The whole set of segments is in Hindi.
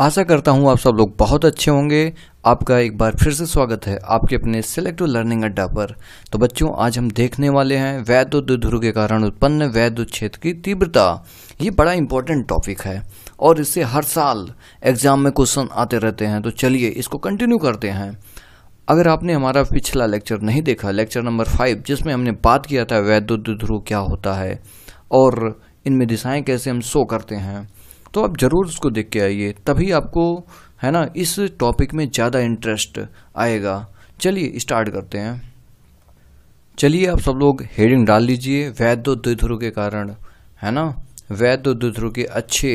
आशा करता हूँ आप सब लोग बहुत अच्छे होंगे आपका एक बार फिर से स्वागत है आपके अपने सेलेक्टिव लर्निंग अड्डा पर तो बच्चों आज हम देखने वाले हैं वैद्य दुधुर के कारण उत्पन्न वैद्य क्षेत्र की तीव्रता ये बड़ा इंपॉर्टेंट टॉपिक है और इससे हर साल एग्ज़ाम में क्वेश्चन आते रहते हैं तो चलिए इसको कंटिन्यू करते हैं अगर आपने हमारा पिछला लेक्चर नहीं देखा लेक्चर नंबर फाइव जिसमें हमने बात किया था वैद्युत ध्रुव क्या होता है और इनमें दिशाएं कैसे हम शो करते हैं तो आप ज़रूर उसको देख के आइए तभी आपको है ना इस टॉपिक में ज़्यादा इंटरेस्ट आएगा चलिए स्टार्ट करते हैं चलिए आप सब लोग हेडिंग डाल लीजिए वैद्य द्विध्रुव के कारण है ना वैद्य द्विध्रुव के अच्छे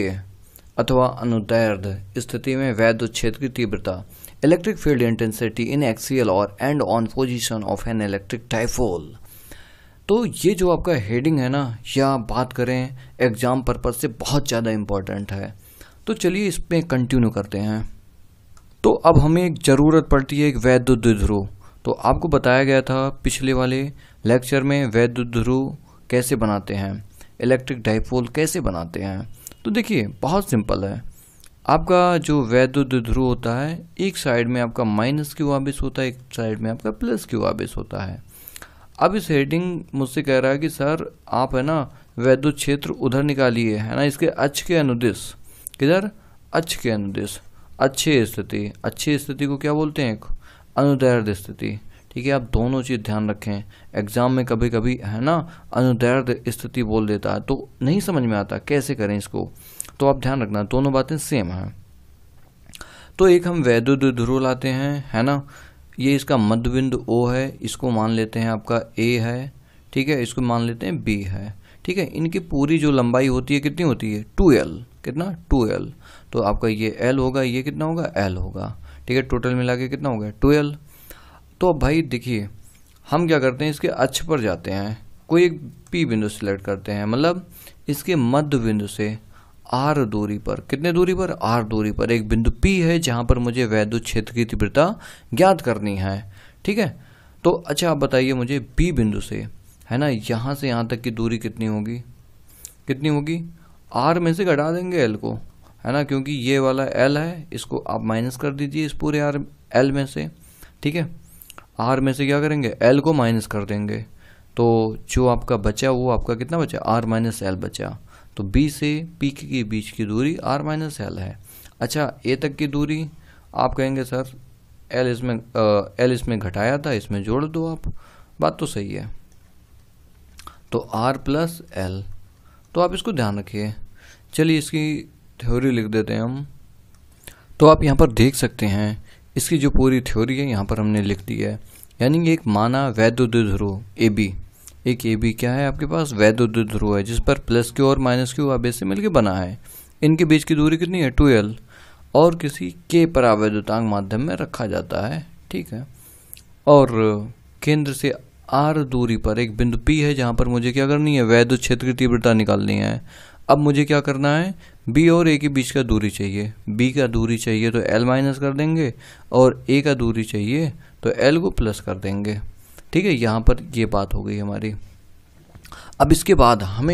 अथवा अनुदैर्ध स्थिति में वैद्य क्षेत्र की तीव्रता electric field intensity in axial और end on position of an electric dipole तो ये जो आपका हेडिंग है ना या बात करें एग्ज़ाम पर्पज से बहुत ज़्यादा इम्पोर्टेंट है तो चलिए इसमें कंटिन्यू करते हैं तो अब हमें एक ज़रूरत पड़ती है एक वैद्य ध्रुव तो आपको बताया गया था पिछले वाले लेक्चर में वैद्य ध्रुव कैसे बनाते हैं इलेक्ट्रिक डाइपोल कैसे बनाते हैं तो देखिए बहुत सिंपल है आपका जो वैद्युत ध्रुव होता है एक साइड में आपका माइनस क्यू आबिस होता है एक साइड में आपका प्लस क्यू आबिस होता है अब इस हेडिंग मुझसे कह रहा है कि सर आप है ना वैद्युत क्षेत्र उधर निकालिए है ना इसके अच्छ के अनुदेश किधर अच्छ के अनुदेश अच्छी स्थिति अच्छी स्थिति को क्या बोलते हैं अनुदैर्ध स्थिति ठीक है आप दोनों चीज़ ध्यान रखें एग्ज़ाम में कभी कभी है ना अनुदैर्ध स्थिति बोल देता है तो नहीं समझ में आता कैसे करें इसको तो आप ध्यान रखना दोनों बातें सेम हैं तो एक हम वैद्युत ध्रुव लाते हैं है ना ये इसका मध्य बिंदु ओ है इसको मान लेते हैं आपका ए है ठीक है इसको मान लेते हैं बी है ठीक है इनकी पूरी जो लंबाई होती है कितनी होती है टू एल कितना टू एल तो आपका ये एल होगा ये कितना होगा एल होगा ठीक है टोटल मिला के कितना हो गया एल तो अब भाई देखिए हम क्या करते हैं इसके अच्छ पर जाते हैं कोई एक पी बिंदु सेलेक्ट करते हैं मतलब इसके मध्य बिंदु से आर दूरी पर कितने दूरी पर आर दूरी पर एक बिंदु पी है जहाँ पर मुझे वैद्युत क्षेत्र की तीव्रता ज्ञात करनी है ठीक है तो अच्छा आप बताइए मुझे बी बिंदु से है ना यहाँ से यहाँ तक की दूरी कितनी होगी कितनी होगी आर में से घटा देंगे एल को है ना क्योंकि ये वाला एल है इसको आप माइनस कर दीजिए इस पूरे आर एल में से ठीक है आर में से क्या करेंगे एल को माइनस कर देंगे तो जो आपका बचा वो आपका कितना बचा आर माइनस एल बचा तो बी से पी के बीच की दूरी आर माइनस एल है अच्छा ए तक की दूरी आप कहेंगे सर एल इसमें एल इसमें घटाया था इसमें जोड़ दो आप बात तो सही है तो आर प्लस एल तो आप इसको ध्यान रखिए चलिए इसकी थ्योरी लिख देते हैं हम तो आप यहाँ पर देख सकते हैं इसकी जो पूरी थ्योरी है यहाँ पर हमने लिख दी है यानी एक माना वैद्युत ध्रुव ए बी एक ए बी क्या है आपके पास वैद्य ध्रुव है जिस पर प्लस क्यू और माइनस क्यू आवेश से मिलकर बना है इनके बीच की दूरी कितनी है टू एल और किसी के पर परावैद्युतांग माध्यम में रखा जाता है ठीक है और केंद्र से आर दूरी पर एक बिंदु पी है जहाँ पर मुझे क्या करनी है वैद्य क्षेत्र की तीव्रता निकालनी है अब मुझे क्या करना है बी और ए के बीच का दूरी चाहिए बी का दूरी चाहिए तो एल माइनस कर देंगे और ए का दूरी चाहिए तो एल को प्लस कर देंगे ठीक है यहाँ पर ये बात हो गई हमारी अब इसके बाद हमें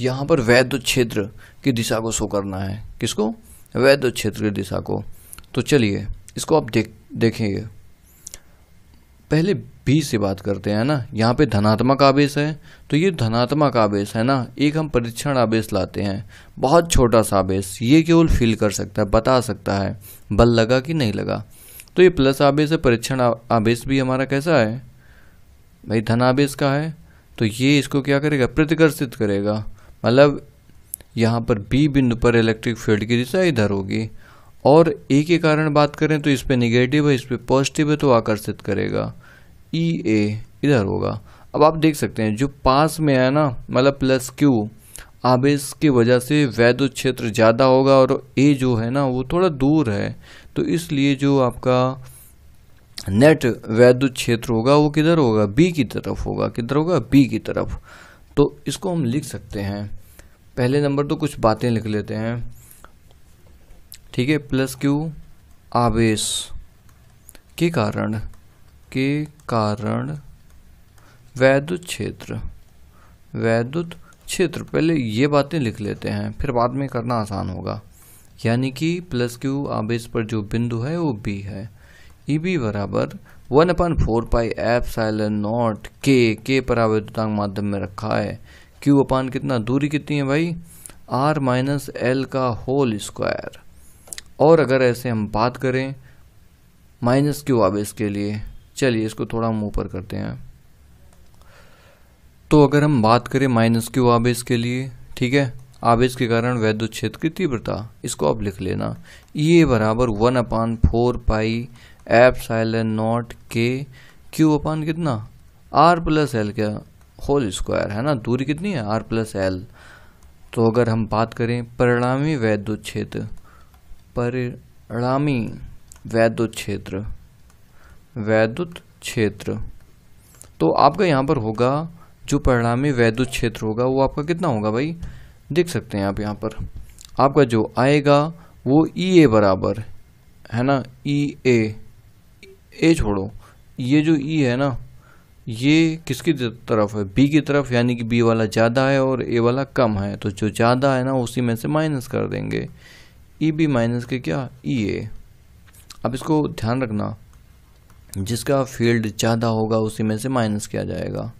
यहाँ पर वैध क्षेत्र की दिशा को शो करना है किसको वैध क्षेत्र की दिशा को तो चलिए इसको आप देख देखेंगे पहले बी से बात करते हैं ना यहाँ पे धनात्मक आवेश है तो ये धनात्मक आवेश है ना एक हम परीक्षण आवेश लाते हैं बहुत छोटा सा आवेश ये केवल फील कर सकता है बता सकता है बल लगा कि नहीं लगा तो ये प्लस आवेश है परीक्षण आवेश भी हमारा कैसा है भाई धन आवेश का है तो ये इसको क्या करेगा प्रतिकर्षित करेगा मतलब यहाँ पर बी बिंदु पर इलेक्ट्रिक फील्ड की दिशा इधर होगी और ए के कारण बात करें तो इस पर निगेटिव है इस पर पॉजिटिव है तो आकर्षित करेगा ई e ए इधर होगा अब आप देख सकते हैं जो पास में है ना मतलब प्लस क्यू आवेश की वजह से वैद्युत क्षेत्र ज़्यादा होगा और ए जो है ना वो थोड़ा दूर है तो इसलिए जो आपका नेट वैद्युत क्षेत्र होगा वो किधर होगा बी की तरफ होगा किधर होगा बी की तरफ तो इसको हम लिख सकते हैं पहले नंबर तो कुछ बातें लिख लेते हैं ठीक है प्लस क्यू आवेश के कारण के कारण वैद्युत क्षेत्र वैद्युत क्षेत्र पहले ये बातें लिख लेते हैं फिर बाद में करना आसान होगा यानी कि प्लस क्यू आवेश पर जो बिंदु है वो बी है ई e बी बराबर one upon four pi epsilon naught के के पर माध्यम में रखा है क्यू अपान कितना दूरी कितनी है भाई आर माइनस एल का होल स्क्वायर और अगर ऐसे हम बात करें माइनस क्यू आवेश के लिए चलिए इसको थोड़ा हम ऊपर करते हैं तो अगर हम बात करें माइनस क्यू आवेश के लिए ठीक है आवेश के कारण वैद्युत क्षेत्र की तीव्रता इसको आप लिख लेना ये e बराबर one upon four pi epsilon naught के क्यू अपन कितना आर प्लस एल का होल स्क्वायर है ना दूरी कितनी है आर प्लस एल तो अगर हम बात करें परिणामी वैद्युत क्षेत्र परिणामी वैद्युत क्षेत्र वैद्युत क्षेत्र तो आपका यहाँ पर होगा जो परिणामी वैद्युत क्षेत्र होगा वो आपका कितना होगा भाई देख सकते हैं आप यहाँ पर आपका जो आएगा वो ई e ए बराबर है ना ई e ए ए छोड़ो ये जो ई है ना ये किसकी तरफ है बी की तरफ यानी कि बी वाला ज़्यादा है और ए वाला कम है तो जो ज़्यादा है ना उसी में से माइनस कर देंगे ई बी माइनस के क्या ई ए अब इसको ध्यान रखना जिसका फील्ड ज़्यादा होगा उसी में से माइनस किया जाएगा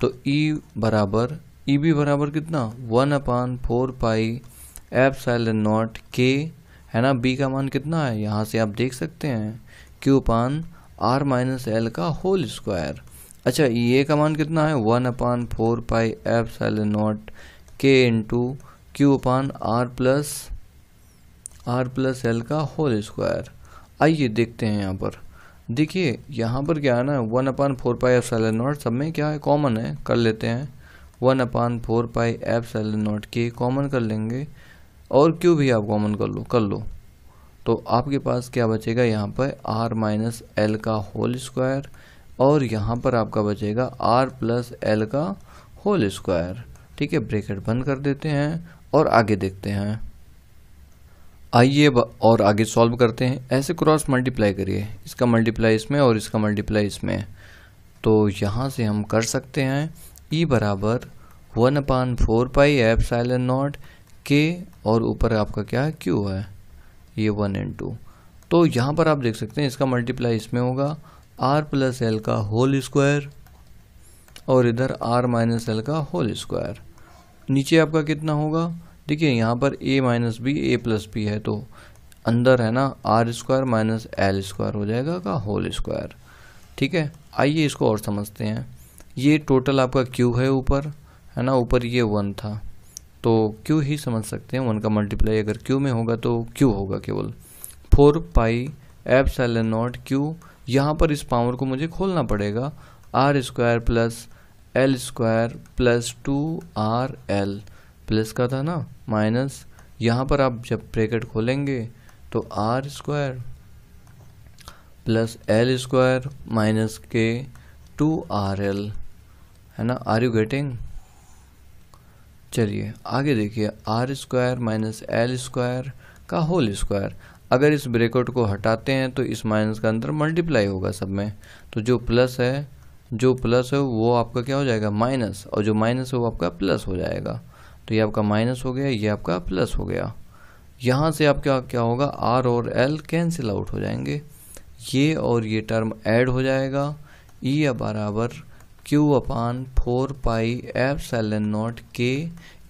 तो ई बराबर ई बी बराबर कितना one upon four pi epsilon naught के है ना बी का मान कितना है यहाँ से आप देख सकते हैं q upon r minus l का होल स्क्वायर अच्छा ये का मान कितना है one upon four pi epsilon naught के into q upon r plus r plus l का होल स्क्वायर आइए देखते हैं यहाँ पर देखिए यहाँ पर क्या है ना one upon four pi epsilon naught सब में क्या है कॉमन है कर लेते हैं one upon four pi epsilon naught के कॉमन कर लेंगे और क्यू भी आप कॉमन कर लो कर लो तो आपके पास क्या बचेगा यहाँ पर आर माइनस एल का होल स्क्वायर और यहाँ पर आपका बचेगा आर प्लस एल का होल स्क्वायर ठीक है ब्रेकेट बंद कर देते हैं और आगे देखते हैं आइए और आगे सॉल्व करते हैं ऐसे क्रॉस मल्टीप्लाई करिए इसका मल्टीप्लाई इसमें और इसका मल्टीप्लाई इसमें तो यहाँ से हम कर सकते हैं ई e बराबर one upon four pi epsilon naught के और ऊपर आपका क्या है क्यू है ये वन एंड टू तो यहाँ पर आप देख सकते हैं इसका मल्टीप्लाई इसमें होगा आर प्लस एल का होल स्क्वायर और इधर आर माइनस एल का होल स्क्वायर नीचे आपका कितना होगा देखिए यहाँ पर a minus b a plus b है तो अंदर है ना r square minus l square हो जाएगा का होल स्क्वायर ठीक है आइए इसको और समझते हैं ये टोटल आपका क्यू है ऊपर है ना ऊपर ये वन था तो क्यू ही समझ सकते हैं वन का मल्टीप्लाई अगर क्यू में होगा तो क्यू होगा केवल four pi epsilon naught q यहाँ पर इस पावर को मुझे खोलना पड़ेगा r square plus l square plus two r l plus का था ना माइनस यहाँ पर आप जब ब्रैकेट खोलेंगे तो r square plus l square minus के टू आर एल है ना आर यू गेटिंग चलिए आगे देखिए r square minus l square का होल स्क्वायर अगर इस ब्रेकआउट को हटाते हैं तो इस माइनस का अंदर मल्टीप्लाई होगा सब में तो जो प्लस है जो प्लस है वो आपका क्या हो जाएगा माइनस और जो माइनस है वो आपका प्लस हो जाएगा तो ये आपका माइनस हो गया ये आपका प्लस हो गया यहाँ से आपका क्या होगा आर और एल कैंसिल आउट हो जाएंगे ये और ये टर्म ऐड हो जाएगा ई e या बराबर q upon four pi epsilon naught के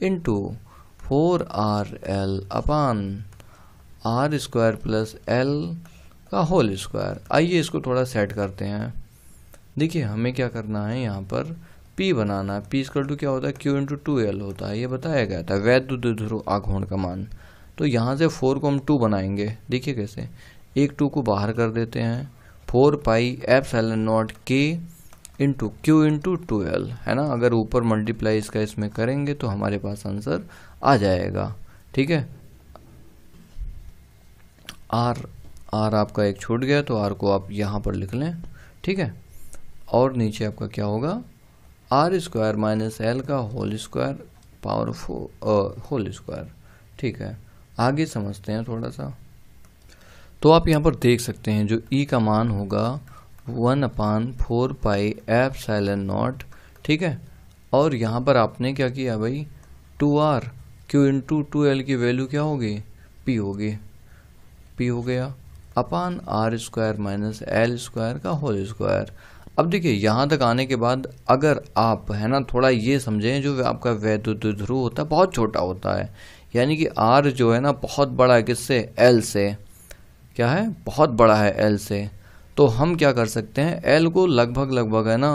into four r l upon r square plus l का होल स्क्वायर आइए इसको थोड़ा सेट करते हैं देखिए हमें क्या करना है यहाँ पर पी बनाना है पी स्क्वल टू क्या होता है क्यू इंटू टू एल होता है ये बताया गया था वैद्य ध्रुव आघोण का मान तो यहाँ से फोर को हम टू बनाएंगे देखिए कैसे एक टू को बाहर कर देते हैं four pi epsilon naught के इंटू क्यू इंटू ट्वेल्व है ना अगर ऊपर मल्टीप्लाई इसका इसमें करेंगे तो हमारे पास आंसर आ जाएगा ठीक है आर आर आपका एक छूट गया तो आर को आप यहाँ पर लिख लें ठीक है और नीचे आपका क्या होगा आर स्क्वायर माइनस एल का whole square power four whole square ठीक है आगे समझते हैं थोड़ा सा तो आप यहाँ पर देख सकते हैं जो ई e का मान होगा one upon four pi epsilon naught ठीक है और यहाँ पर आपने क्या किया भाई two r q two two l की वैल्यू क्या होगी पी होगी पी हो गया upon r square minus l square का होल स्क्वायर अब देखिए यहाँ तक आने के बाद अगर आप है ना थोड़ा ये समझें जो आपका वैद्युत ध्रुव होता है बहुत छोटा होता है यानी कि आर जो है ना बहुत बड़ा है किससे एल से क्या है बहुत बड़ा है एल से तो हम क्या कर सकते हैं एल को लगभग लगभग है ना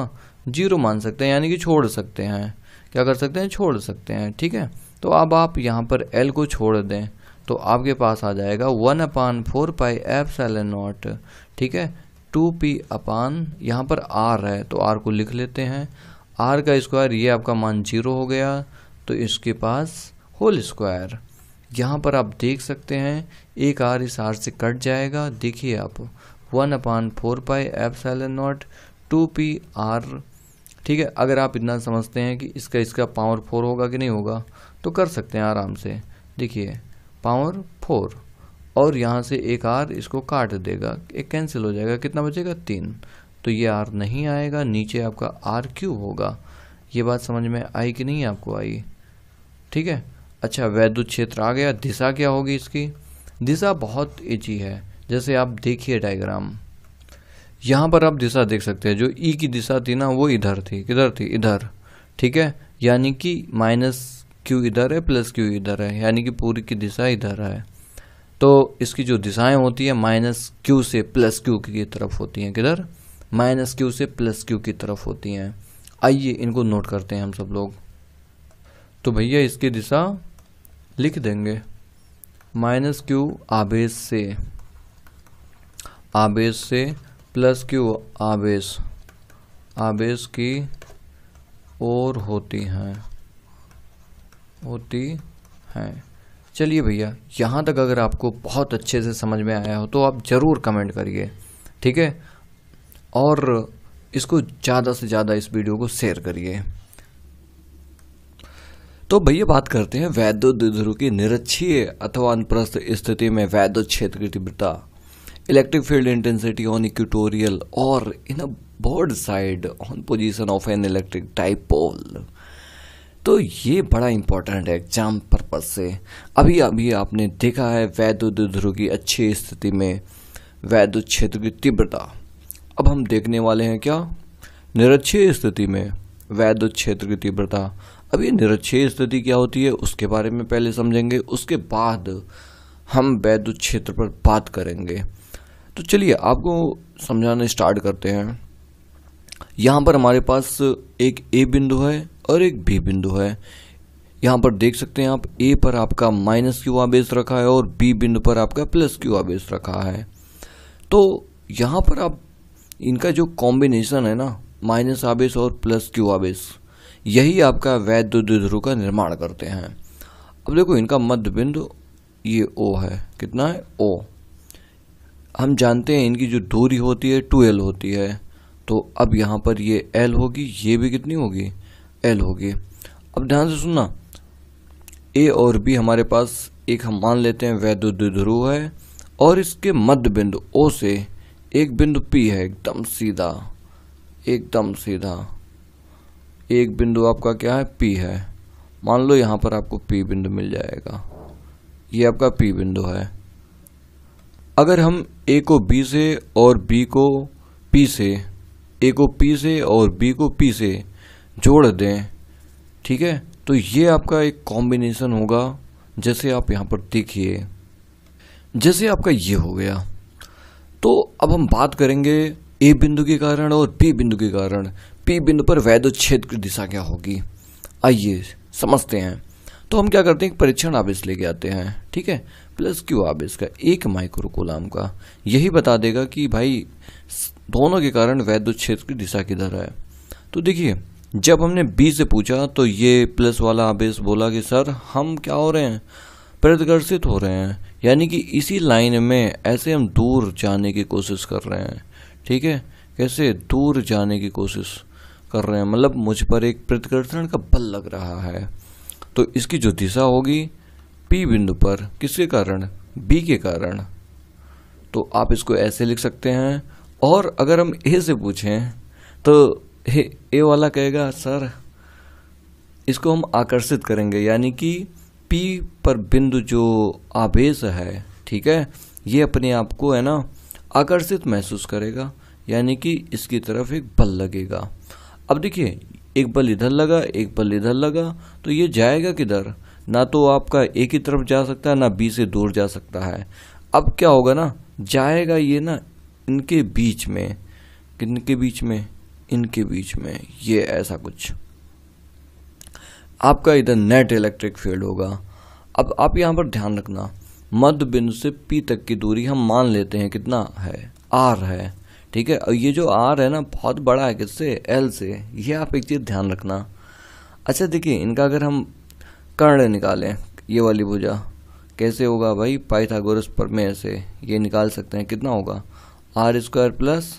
जीरो मान सकते हैं यानी कि छोड़ सकते हैं क्या कर सकते हैं छोड़ सकते हैं ठीक है तो अब आप यहाँ पर एल को छोड़ दें तो आपके पास आ जाएगा one upon four pi epsilon naught ठीक है टू पी अपान यहाँ पर आर है तो आर को लिख लेते हैं आर का स्क्वायर ये आपका मान जीरो हो गया तो इसके पास होल स्क्वायर यहाँ पर आप देख सकते हैं एक आर इस आर से कट जाएगा देखिए आप वन अपान फोर पाई एफ नॉट टू पी आर ठीक है अगर आप इतना समझते हैं कि इसका इसका पावर फोर होगा कि नहीं होगा तो कर सकते हैं आराम से देखिए पावर फोर और यहाँ से एक आर इसको काट देगा एक कैंसिल हो जाएगा कितना बचेगा तीन तो ये आर नहीं आएगा नीचे आपका आर क्यूब होगा ये बात समझ में आई कि नहीं आपको आई ठीक है अच्छा वैद्युत क्षेत्र आ गया दिशा क्या होगी इसकी दिशा बहुत ईजी है जैसे आप देखिए डायग्राम यहाँ पर आप दिशा देख सकते हैं जो ई e की दिशा थी ना वो इधर थी किधर थी इधर ठीक है यानी कि माइनस क्यू इधर है प्लस क्यू इधर है यानी कि पूरी की दिशा इधर है तो इसकी जो दिशाएं होती है माइनस क्यू से प्लस क्यू की तरफ होती हैं किधर माइनस क्यू से प्लस क्यू की तरफ होती हैं आइए इनको नोट करते हैं हम सब लोग तो भैया इसकी दिशा लिख देंगे माइनस क्यू आवेश से आवेश से प्लस क्यू आवेश आवेश की ओर होती हैं होती हैं चलिए भैया यहाँ तक अगर आपको बहुत अच्छे से समझ में आया हो तो आप ज़रूर कमेंट करिए ठीक है और इसको ज़्यादा से ज़्यादा इस वीडियो को शेयर करिए तो भैया बात करते हैं वैद्युत ध्रुव की निरक्षीय अथवा अनुप्रस्थ स्थिति में वैद्युत क्षेत्र की तीव्रता फील्ड इंटेंसिटी ऑन on और in a a side on position of an electric dipole तो ये बड़ा इंपॉर्टेंट है एग्जाम पर्पज से अभी अभी आपने देखा है वैद्युत ध्रुव की अच्छी स्थिति में वैद्युत क्षेत्र की तीव्रता अब हम देखने वाले हैं क्या निरक्षय स्थिति में वैद्युत क्षेत्र की तीव्रता अब ये निरक्षय स्थिति क्या होती है उसके बारे में पहले समझेंगे उसके बाद हम वैद्युत क्षेत्र पर बात करेंगे तो चलिए आपको समझाना स्टार्ट करते हैं यहाँ पर हमारे पास एक ए बिंदु है और एक बी बिंदु है यहाँ पर देख सकते हैं आप ए पर आपका माइनस क्यू आवेश रखा है और बी बिंदु पर आपका प्लस क्यू आवेश रखा है तो यहाँ पर आप इनका जो कॉम्बिनेशन है ना माइनस आवेश और प्लस क्यू आवेश यही आपका वैद्य ध्रुव का निर्माण करते हैं अब देखो इनका मध्य बिंदु ये ओ है कितना है ओ हम जानते हैं इनकी जो दूरी होती है टू एल होती है तो अब यहाँ पर ये एल होगी ये भी कितनी होगी एल होगी अब ध्यान से सुनना ए और बी हमारे पास एक हम मान लेते हैं वैद्युत ध्रुव है और इसके मध्य बिंदु ओ से एक बिंदु पी है एकदम सीधा एकदम सीधा एक बिंदु आपका क्या है पी है मान लो यहाँ पर आपको पी बिंदु मिल जाएगा ये आपका पी बिंदु है अगर हम ए को बी से और बी को पी से ए को पी से और बी को पी से जोड़ दें ठीक है तो ये आपका एक कॉम्बिनेशन होगा जैसे आप यहाँ पर देखिए जैसे आपका ये हो गया तो अब हम बात करेंगे ए बिंदु के कारण और पी बिंदु के कारण पी बिंदु पर छेद की दिशा क्या होगी आइए समझते हैं तो हम क्या करते हैं परीक्षण इस लेके आते हैं ठीक है प्लस क्यू आप इसका एक माइक्रो कोलाम का यही बता देगा कि भाई दोनों के कारण वैद्युत क्षेत्र की दिशा किधर है तो देखिए जब हमने बी से पूछा तो ये प्लस वाला आवेश बोला कि सर हम क्या हो रहे हैं प्रदर्शित हो रहे हैं यानी कि इसी लाइन में ऐसे हम दूर जाने की कोशिश कर रहे हैं ठीक है कैसे दूर जाने की कोशिश कर रहे हैं मतलब मुझ पर एक प्रतिकर्षण का बल लग रहा है तो इसकी जो दिशा होगी P बिंदु पर किसके कारण B के कारण तो आप इसको ऐसे लिख सकते हैं और अगर हम ए से पूछें तो ए वाला कहेगा सर इसको हम आकर्षित करेंगे यानी कि पी पर बिंदु जो आवेश है ठीक है ये अपने आप को है ना आकर्षित महसूस करेगा यानी कि इसकी तरफ एक बल लगेगा अब देखिए एक बल इधर लगा एक बल इधर लगा तो ये जाएगा किधर ना तो आपका ए की तरफ जा सकता है ना बी से दूर जा सकता है अब क्या होगा ना जाएगा ये ना इनके बीच में किन के बीच में इनके बीच में ये ऐसा कुछ आपका इधर नेट इलेक्ट्रिक फील्ड होगा अब आप यहाँ पर ध्यान रखना मध्य बिंदु से पी तक की दूरी हम मान लेते हैं कितना है आर है ठीक है और ये जो आर है ना बहुत बड़ा है किससे एल से ये आप एक चीज़ ध्यान रखना अच्छा देखिए इनका अगर हम कर्ण निकालें ये वाली भुजा कैसे होगा भाई पाइथागोरस प्रमेय से ये निकाल सकते हैं कितना होगा r square plus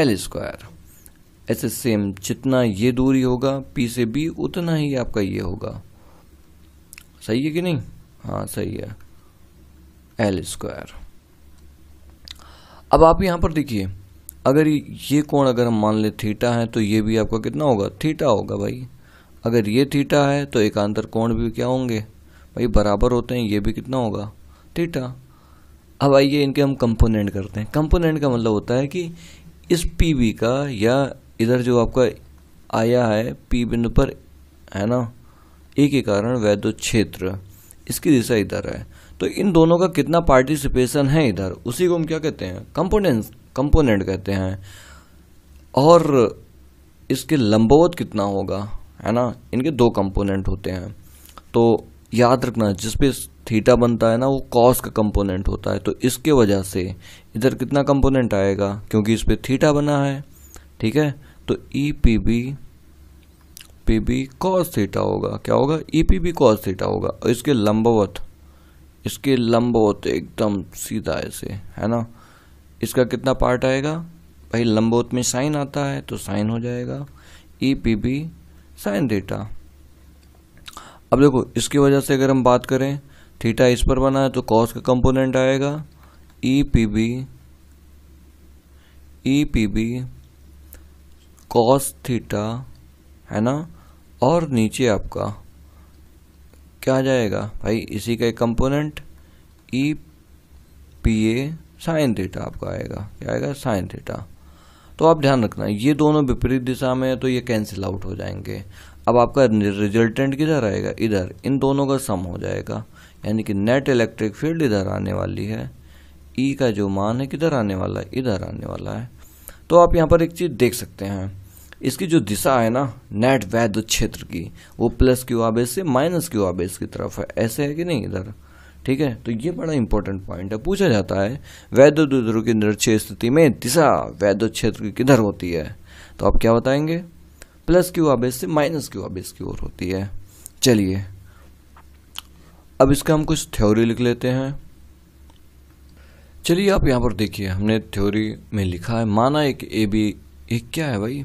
l square ऐसे सेम जितना ये दूरी होगा पी से बी उतना ही आपका ये होगा सही है कि नहीं हाँ सही है एल स्क्वायर अब आप यहाँ पर देखिए अगर ये कोण अगर हम मान ले थीटा है तो ये भी आपका कितना होगा थीटा होगा भाई अगर ये थीटा है तो एकांतर कोण भी क्या होंगे भाई बराबर होते हैं ये भी कितना होगा थीटा अब आइए इनके हम कंपोनेंट करते हैं कंपोनेंट का मतलब होता है कि इस पी बी का या इधर जो आपका आया है पी बिंदु पर है ना ए के कारण वैद्य क्षेत्र इसकी दिशा इधर है तो इन दोनों का कितना पार्टिसिपेशन है इधर उसी को हम क्या कहते हैं कंपोनेंट कंपोनेंट कहते हैं और इसके लंबवत कितना होगा है ना इनके दो कंपोनेंट होते हैं तो याद रखना जिस पे थीटा बनता है ना वो कॉस का कंपोनेंट होता है तो इसके वजह से इधर कितना कंपोनेंट आएगा क्योंकि इस पर थीटा बना है ठीक है तो E P B P B cos theta होगा क्या होगा E P B cos theta होगा और इसके लंबवत इसके लंबवत एकदम सीधा ऐसे है ना इसका कितना पार्ट आएगा भाई लंबवत में साइन आता है तो साइन हो जाएगा E P B sine theta अब देखो इसकी वजह से अगर हम बात करें थीटा इस पर बना है तो कॉस का कंपोनेंट आएगा E P B E P B cos theta है ना और नीचे आपका क्या आ जाएगा भाई इसी का एक component E P A sine theta आपका आएगा क्या आएगा साइन थीटा तो आप ध्यान रखना ये दोनों विपरीत दिशा में है तो ये कैंसिल आउट हो जाएंगे अब आपका रिजल्टेंट किधर आएगा इधर इन दोनों का सम हो जाएगा यानी कि नेट इलेक्ट्रिक फील्ड इधर आने वाली है ई e का जो मान है किधर आने वाला है इधर आने वाला है तो आप यहाँ पर एक चीज़ देख सकते हैं इसकी जो दिशा है ना नेट वैद्य क्षेत्र की वो प्लस क्यू आबेस से माइनस क्यू आबेस की तरफ है ऐसे है कि नहीं इधर ठीक है तो ये बड़ा इंपॉर्टेंट पॉइंट है पूछा जाता है वैद्य दुद्र की निरक्षय स्थिति में दिशा वैद्य क्षेत्र की किधर होती है तो आप क्या बताएंगे प्लस क्यू आवेश से माइनस क्यू आवेश की ओर होती है चलिए अब इसका हम कुछ थ्योरी लिख लेते हैं चलिए आप यहाँ पर देखिए हमने थ्योरी में लिखा है माना एक ए बी एक क्या है भाई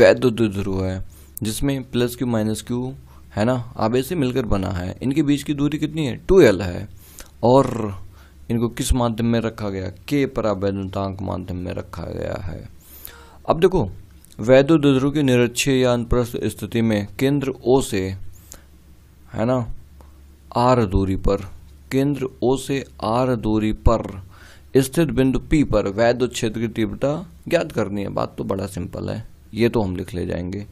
वैद्य ध्रुव है जिसमें प्लस क्यू माइनस क्यू है ना आबे से मिलकर बना है इनके बीच की दूरी कितनी है टू एल है और इनको किस माध्यम में रखा गया के परावैधतांक माध्यम में रखा गया है अब देखो वैद्य द्रु की निरक्ष या अनप्रस्थ स्थिति में केंद्र ओ से है ना आर दूरी पर केंद्र ओ से आर दूरी पर स्थित बिंदु पी पर वैद्य क्षेत्र की तीव्रता ज्ञात करनी है बात तो बड़ा सिंपल है ये तो हम लिख ले जाएंगे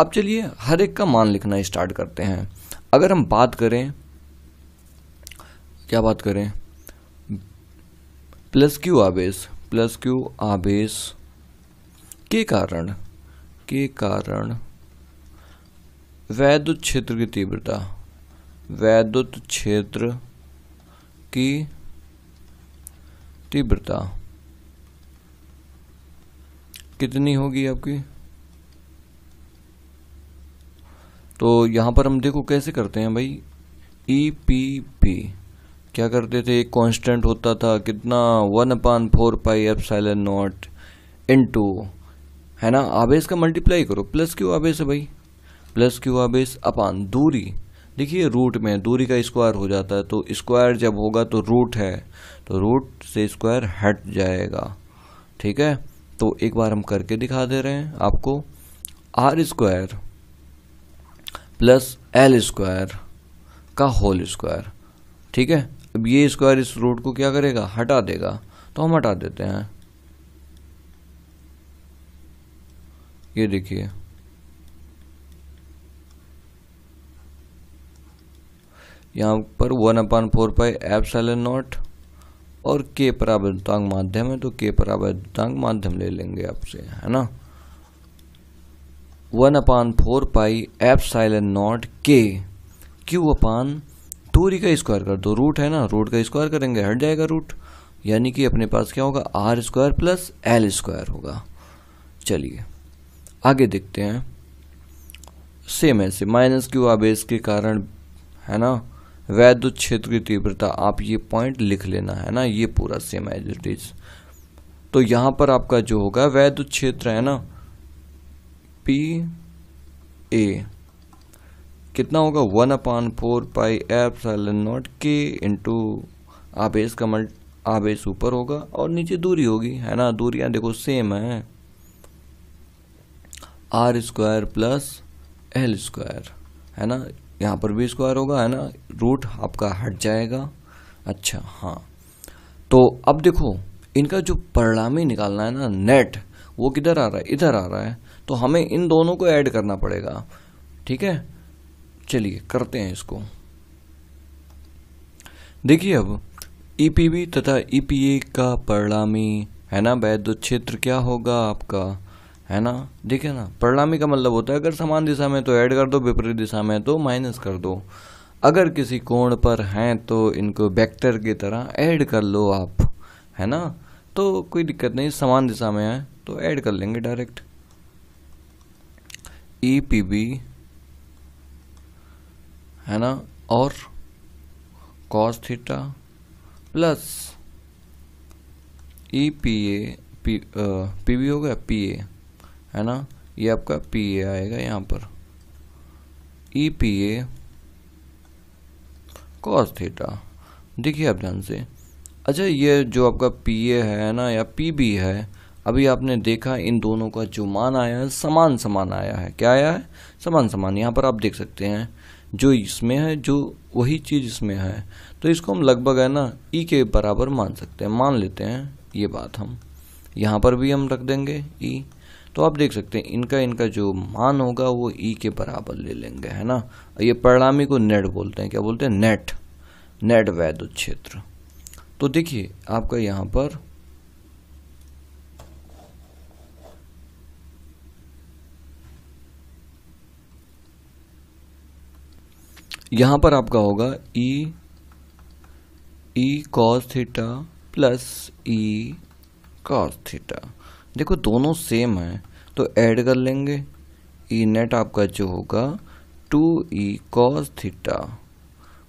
अब चलिए हर एक का मान लिखना स्टार्ट करते हैं अगर हम बात करें क्या बात करें प्लस क्यू आवेश प्लस क्यू आवेश के कारण के कारण वैद्युत क्षेत्र की तीव्रता वैद्युत क्षेत्र की तीव्रता कितनी होगी आपकी तो यहाँ पर हम देखो कैसे करते हैं भाई ई पी पी क्या करते थे एक कॉन्स्टेंट होता था कितना one upon four pi epsilon naught into है ना आवेश का मल्टीप्लाई करो प्लस क्यू आबेस है भाई प्लस क्यू आवेश अपान दूरी देखिए रूट में दूरी का स्क्वायर हो जाता है तो स्क्वायर जब होगा तो रूट है तो रूट से स्क्वायर हट जाएगा ठीक है तो एक बार हम करके दिखा दे रहे हैं आपको r square plus l square का होल स्क्वायर ठीक है अब ये स्क्वायर इस रूट को क्या करेगा हटा देगा तो हम हटा देते हैं ये देखिए यहाँ पर one upon four pi epsilon naught और के परावृतांक माध्यम है तो के परावृतांक माध्यम ले लेंगे आपसे है ना one upon four pi epsilon naught के क्यू अपान दूरी का स्क्वायर कर दो रूट है ना रूट का स्क्वायर करेंगे हट जाएगा रूट यानी कि अपने पास क्या होगा r square plus l square होगा चलिए आगे देखते हैं सेम ऐसे माइनस क्यू आवेश के कारण है ना वैद्युत क्षेत्र की तीव्रता आप ये पॉइंट लिख लेना है ना ये पूरा सेम एज इट इज तो यहाँ पर आपका जो होगा वैद्युत क्षेत्र है ना पी ए कितना होगा वन अपान फोर पाई एप नॉट के इंटू आबेस का मल्ट आबेस ऊपर होगा और नीचे दूरी होगी है ना दूरियां देखो सेम है r square plus l square है ना यहाँ पर भी स्क्वायर होगा है ना रूट आपका हट जाएगा अच्छा हाँ तो अब देखो इनका जो परिणामी निकालना है ना नेट वो किधर आ रहा है इधर आ रहा है तो हमें इन दोनों को ऐड करना पड़ेगा ठीक है चलिए करते हैं इसको देखिए अब ईपीबी e तथा ईपीए e का परिणामी है ना वैध क्षेत्र क्या होगा आपका है ना देखिए ना परिणामी का मतलब होता है अगर समान दिशा में तो ऐड कर दो विपरीत दिशा में तो माइनस कर दो अगर किसी कोण पर हैं तो इनको वेक्टर की तरह ऐड कर लो आप है ना तो कोई दिक्कत नहीं समान दिशा में है तो ऐड कर लेंगे डायरेक्ट ई पी बी है ना और cos theta plus E P A P P हो गया पी ए है ना ये आपका पी ए आएगा यहाँ पर E P A cos theta देखिए आप ध्यान से अच्छा ये जो आपका पी ए है ना या पी बी है अभी आपने देखा इन दोनों का जो मान आया है समान समान आया है क्या आया है समान समान यहाँ पर आप देख सकते हैं जो इसमें है जो वही चीज़ इसमें है तो इसको हम लगभग है ना ई e के बराबर मान सकते हैं मान लेते हैं ये बात हम यहाँ पर भी हम रख देंगे ई e। तो आप देख सकते हैं इनका इनका जो मान होगा वो ई e के बराबर ले लेंगे है ना ये परिणामी को नेट बोलते हैं क्या बोलते हैं नेट नेट वैध क्षेत्र तो देखिए आपका यहाँ पर यहाँ पर आपका होगा E E cos theta plus E cos theta देखो दोनों सेम है तो ऐड कर लेंगे ई e नेट आपका जो होगा टू ई कॉस थीटा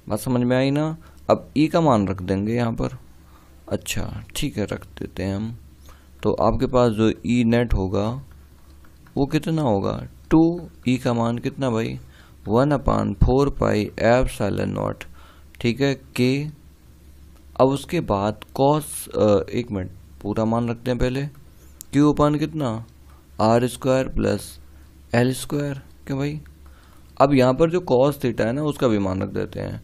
बात समझ में आई ना अब ई e का मान रख देंगे यहाँ पर अच्छा ठीक है रख देते हैं हम तो आपके पास जो ई e नेट होगा वो कितना होगा टू ई का मान कितना भाई one upon four pi epsilon naught ठीक है के अब उसके बाद कॉस एक मिनट पूरा मान रखते हैं पहले क्यू अपान कितना r square plus l square क्यों भाई अब यहाँ पर जो कॉस थीटा है ना उसका भी मान रख देते हैं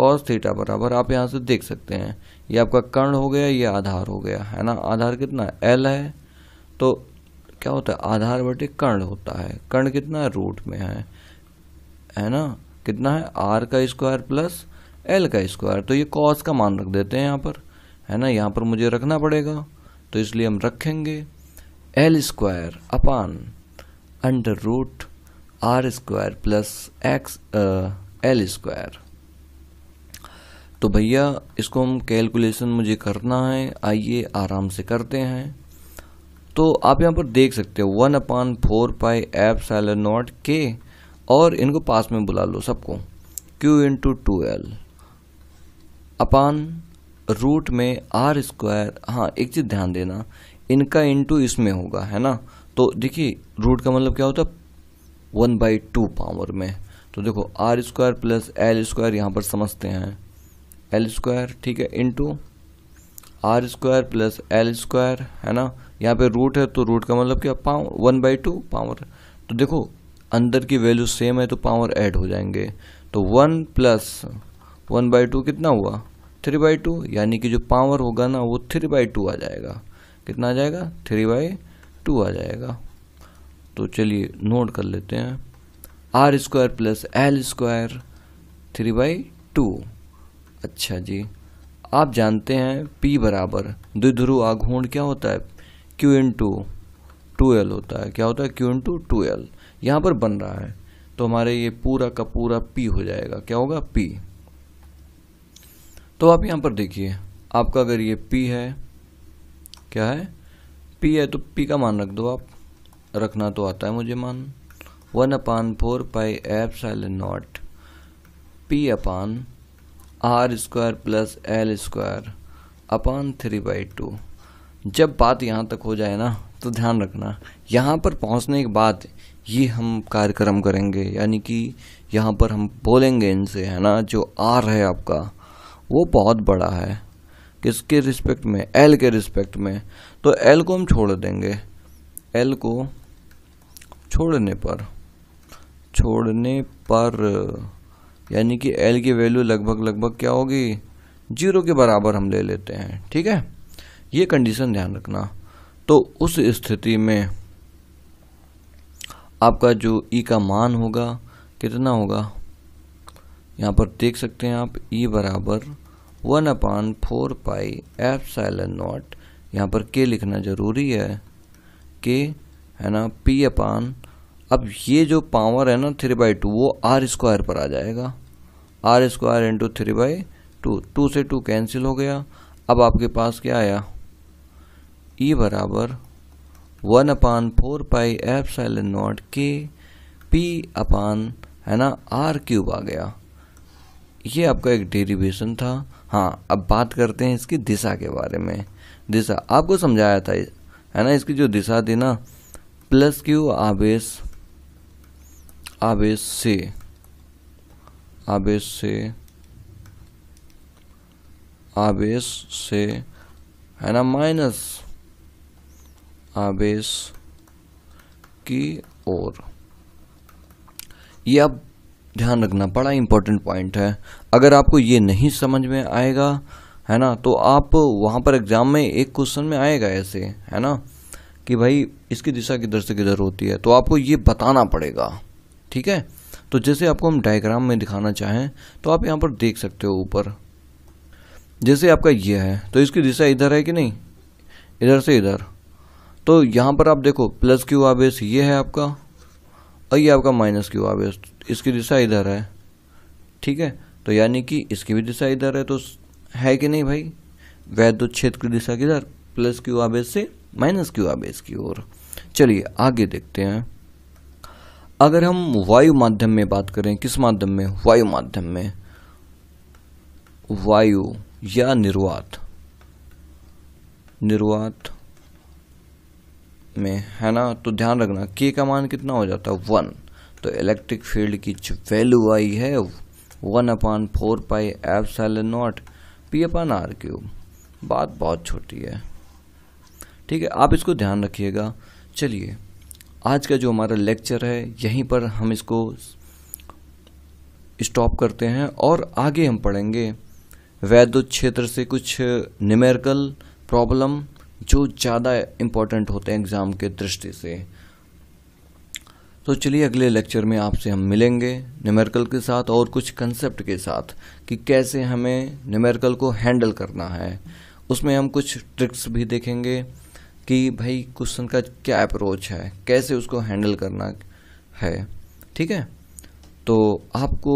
कॉस थीटा बराबर आप यहाँ से देख सकते हैं ये आपका कर्ण हो गया ये आधार हो गया है ना आधार कितना एल है तो क्या होता है आधार बटे कर्ण होता है कर्ण कितना रूट में है है ना कितना है आर का स्क्वायर प्लस एल का स्क्वायर तो ये कॉस का मान रख देते हैं यहाँ पर है ना यहाँ पर मुझे रखना पड़ेगा तो इसलिए हम रखेंगे l square upon under root r square plus x l square तो भैया इसको हम कैलकुलेशन मुझे करना है आइए आराम से करते हैं तो आप यहाँ पर देख सकते हो one upon four pi epsilon naught के और इनको पास में बुला लो सबको q into two l upon root में आर स्क्वायर हाँ एक चीज़ ध्यान देना इनका इंटू इसमें होगा है ना तो देखिए रूट का मतलब क्या होता है वन बाई टू पावर में तो देखो r square plus l square यहाँ पर समझते हैं एल स्क्वायर ठीक है into r square plus l square है ना यहाँ पे रूट है तो रूट का मतलब क्या power one by two power तो देखो अंदर की वैल्यू सेम है तो पावर ऐड हो जाएंगे तो one plus one by two कितना हुआ थ्री बाई टू यानी कि जो पावर होगा ना वो थ्री बाई टू आ जाएगा कितना आ जाएगा थ्री बाई टू आ जाएगा तो चलिए नोट कर लेते हैं r square plus l square three by two अच्छा जी आप जानते हैं P बराबर द्विध्रु आघूर्ण क्या होता है Q into two L होता है क्या होता है Q into two L यहाँ पर बन रहा है तो हमारे ये पूरा का पूरा पी हो जाएगा क्या होगा पी तो आप यहाँ पर देखिए आपका अगर ये पी है क्या है पी है तो पी का मान रख दो आप रखना तो आता है मुझे मान one upon four pi epsilon naught P upon r square plus l square upon three by two जब बात यहाँ तक हो जाए ना तो ध्यान रखना यहाँ पर पहुँचने के बाद ये हम कार्यक्रम करेंगे यानी कि यहाँ पर हम बोलेंगे इनसे है ना जो आर है आपका वो बहुत बड़ा है किसके रिस्पेक्ट में एल के रिस्पेक्ट में तो एल को हम छोड़ देंगे एल को छोड़ने पर छोड़ने पर यानी कि एल की वैल्यू लगभग लगभग क्या होगी जीरो के बराबर हम ले लेते हैं ठीक है ये कंडीशन ध्यान रखना तो उस स्थिति में आपका जो ई e का मान होगा कितना होगा यहाँ पर देख सकते हैं आप ई e बराबर one upon four pi epsilon naught यहाँ पर के लिखना ज़रूरी है के है ना पी अपान अब ये जो पावर है ना थ्री बाई टू वो आर स्क्वायर पर आ जाएगा r square into three by two two से टू कैंसिल हो गया अब आपके पास क्या आया ई e बराबर one upon four pi epsilon naught के पी अपान है ना आर क्यूब आ गया ये आपका एक डेरिवेशन था हाँ अब बात करते हैं इसकी दिशा के बारे में दिशा आपको समझाया था है ना इसकी जो दिशा थी ना प्लस क्यू आवेश आवेश से आवेश से आवेश से है ना माइनस आवेश की ओर ये आप ध्यान रखना बड़ा इंपॉर्टेंट पॉइंट है अगर आपको ये नहीं समझ में आएगा है ना तो आप वहाँ पर एग्ज़ाम में एक क्वेश्चन में आएगा ऐसे है ना कि भाई इसकी दिशा किधर से किधर होती है तो आपको ये बताना पड़ेगा ठीक है तो जैसे आपको हम डायग्राम में दिखाना चाहें तो आप यहाँ पर देख सकते हो ऊपर जैसे आपका ये है तो इसकी दिशा इधर है कि नहीं इधर से इधर तो यहाँ पर आप देखो प्लस क्यू आवेश ये है आपका और ये आपका माइनस क्यू आवेश इसकी दिशा इधर है ठीक है तो यानी कि इसकी भी दिशा इधर है तो है कि नहीं भाई वैद्युत क्षेत्र की दिशा किधर प्लस क्यू आवेश से माइनस क्यू आवेश की ओर चलिए आगे देखते हैं अगर हम वायु माध्यम में बात करें किस माध्यम में वायु माध्यम में वायु या निर्वात निर्वात में है ना तो ध्यान रखना के का मान कितना हो जाता है वन तो इलेक्ट्रिक फील्ड की जो वैल्यू आई है one upon four pi epsilon naught P upon r cube बात बहुत छोटी है ठीक है आप इसको ध्यान रखिएगा चलिए आज का जो हमारा लेक्चर है यहीं पर हम इसको स्टॉप करते हैं और आगे हम पढ़ेंगे वैद्युत क्षेत्र से कुछ न्यूमेरिकल प्रॉब्लम जो ज़्यादा इम्पोर्टेंट होते हैं एग्ज़ाम के दृष्टि से तो चलिए अगले लेक्चर में आपसे हम मिलेंगे न्यूमेरिकल के साथ और कुछ कंसेप्ट के साथ कि कैसे हमें न्यूमेरिकल को हैंडल करना है उसमें हम कुछ ट्रिक्स भी देखेंगे कि भाई क्वेश्चन का क्या अप्रोच है कैसे उसको हैंडल करना है ठीक है तो आपको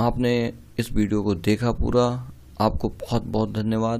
आपने इस वीडियो को देखा पूरा आपको बहुत बहुत धन्यवाद